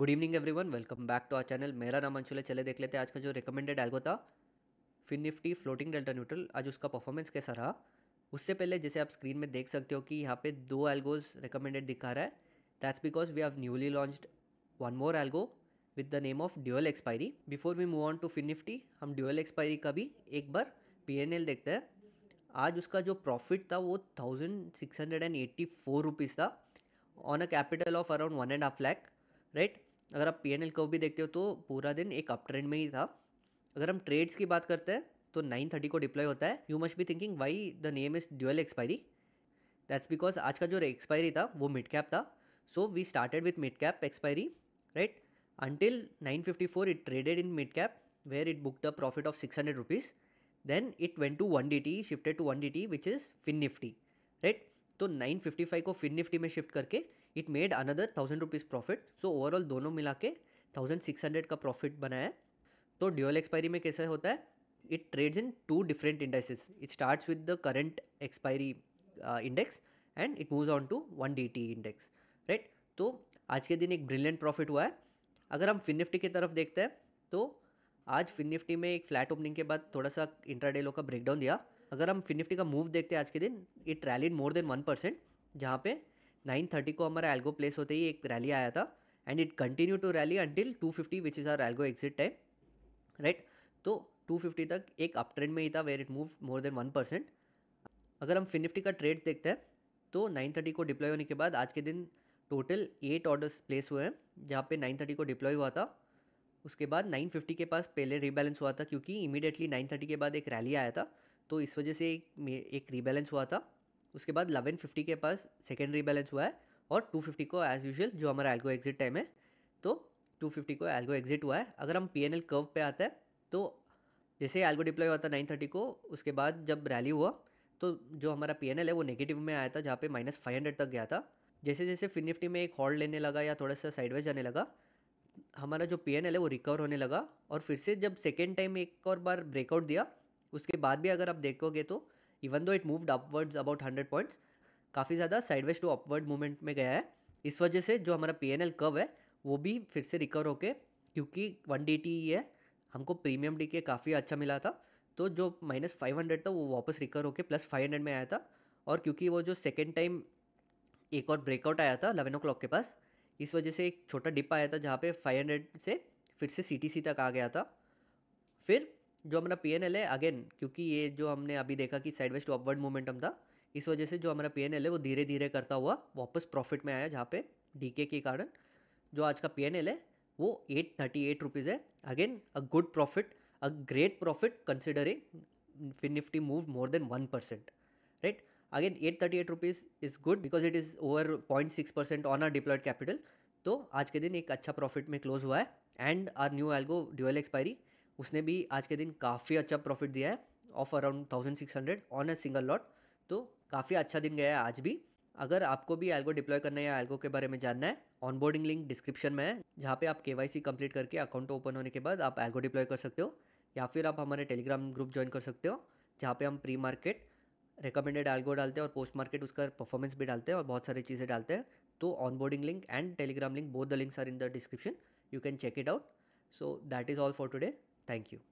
Good evening everyone welcome back to our channel मेरा नाम अंशुल है चले देख लेते हैं आज का जो रिकमेंडेड एल्गो था Fin Nifty floating delta neutral आज उसका परफॉर्मेंस कैसा रहा उससे पहले जैसे आप स्क्रीन में देख सकते हो कि यहाँ पे दो एल्गोज रिकमेंडेड दिखा रहा है that's because we have newly launched one more algo with the name of dual expiry before we move on to Fin Nifty हम ड्यूएल एक्सपायरी का भी एक बार पी एन एल देखते हैं आज उसका जो प्रॉफिट था वो thousand six hundred and eighty four rupees था on a capital of around one and half lakh right अगर आप पी एन एल को भी देखते हो तो पूरा दिन एक अप ट्रेंड में ही था अगर हम ट्रेड्स की बात करते हैं तो नाइन थर्टी को डिप्लॉय होता है you must be thinking why the name is dual expiry that's because आज का जो एक्सपायरी था वो मिड कैप था so we started with mid cap expiry right until four it traded in mid cap it book the profit of six hundred rupees then it went to one D T shifted to one D T which is Fin Nifty right तो nine fifty five को fin Nifty में shift करके it made another thousand rupees profit so overall दोनों मिला के thousand six hundred का profit बनाया है तो ड्यूअल एक्सपायरी में कैसे होता है it trades in two different indexes it starts with the current expiry index and it move on to one D T index right तो आज के दिन एक ब्रिलियंट प्रॉफिट हुआ है अगर हम फिन निफ्टी की तरफ देखते हैं तो आज फिन निफ्टी में एक फ्लैट ओपनिंग के बाद थोड़ा सा इंट्रा डेलो का ब्रेकडाउन दिया अगर हम फिन निफ्टी का मूव देखते हैं आज के दिन it rallied more than one percent जहाँ पे नाइन थर्टी को हमारा एल्गो प्लेस होते ही एक रैली आया था and it continue to rally until two fifty which is our algo exit time right तो टू फिफ्टी तक एक अप ट्रेंड में ही था where it move more than one percent अगर हम फिनिफ्टी का ट्रेड्स देखते हैं तो नाइन थर्टी को डिप्लॉय होने के बाद आज के दिन टोटल एट ऑर्डर्स प्लेस हुए हैं जहाँ पे नाइन थर्टी को डिप्लॉय हुआ था उसके बाद नाइन फिफ्टी के पास पहले रीबैलेंस हुआ था क्योंकि इमीडिएटली नाइन थर्टी के बाद एक रैली आया था तो इस वजह से एक, एक रीबैलेंस हुआ था उसके बाद इलेवन फिफ्टी के पास सेकेंडरी बैलेंस हुआ है और टू फिफ्टी को एज यूजल जो हमारा एल्गो एग्जिट टाइम है तो टू फिफ्टी को एल्गो एग्जिट हुआ है अगर हम पी एन एल कर्व पे आते हैं तो जैसे एल्गो डिप्लॉय हुआ था नाइन थर्टी को उसके बाद जब रैली हुआ तो जो हमारा पी एन एल है वो नेगेटिव में आया था जहाँ पे माइनस फाइव हंड्रेड तक गया था जैसे जैसे फिन निफ्टी में एक हॉल्ड लेने लगा या थोड़ा सा साइडवेज आने लगा हमारा जो पी एन एल है वो रिकवर होने लगा और फिर से जब सेकेंड टाइम एक और बार ब्रेकआउट दिया उसके बाद भी अगर आप देखोगे तो even though it moved upwards about hundred points काफ़ी ज़्यादा साइडवेज टू अपवर्ड मूवमेंट में गया है इस वजह से जो हमारा पी एन एल कर्व है वो भी फिर से रिकवर होके क्योंकि वन डी टी है हमको प्रीमियम डी के काफ़ी अच्छा मिला था तो जो माइनस फाइव हंड्रेड था वो वापस रिकवर होके प्लस फाइव हंड्रेड में आया था और क्योंकि वो जो सेकेंड टाइम एक और ब्रेकआउट आया था अलेवन ओ क्लॉक के पास इस वजह से एक छोटा डिप आया था जहाँ पे हंड्रेड से फिर से सी टी सी तक आ गया था फिर जो हमारा पी है अगेन क्योंकि ये जो हमने अभी देखा कि साइडवेस्ट टू अपवर्ड मोमेंटम था इस वजह से जो हमारा पी है वो धीरे धीरे करता हुआ वापस प्रॉफिट में आया जहाँ पे डी के कारण जो आज का पी है वो एट थर्टी एट रुपीज़ है again a good profit a great profit considering Fin Nifty move more than one percent right again eight thirty eight rupees is good because it is over point six percent on our deployed capital तो आज के दिन एक अच्छा profit में close हुआ है and our new algo dual expiry उसने भी आज के दिन काफ़ी अच्छा प्रॉफिट दिया है of around thousand six hundred on a single lot तो काफ़ी अच्छा दिन गया है आज भी अगर आपको भी एल्गो डिप्लॉय करना है या एल्गो के बारे में जानना है ऑनबोर्डिंग लिंक डिस्क्रिप्शन में है जहाँ पे आप के वाई कंप्लीट करके अकाउंट ओपन होने के बाद आप एल्गो डिप्लॉय कर सकते हो या फिर आप हमारे टेलीग्राम ग्रुप ज्वाइन कर सकते हो जहाँ पे हम प्री मार्केट रिकमेंडेड एल्गो डालते हैं और पोस्ट मार्केट उसका परफॉर्मेंस भी डालते हैं और बहुत सारी चीज़ें डालते हैं तो onboarding link and Telegram link both the links are in the description you can check it out so that is all for today Thank you.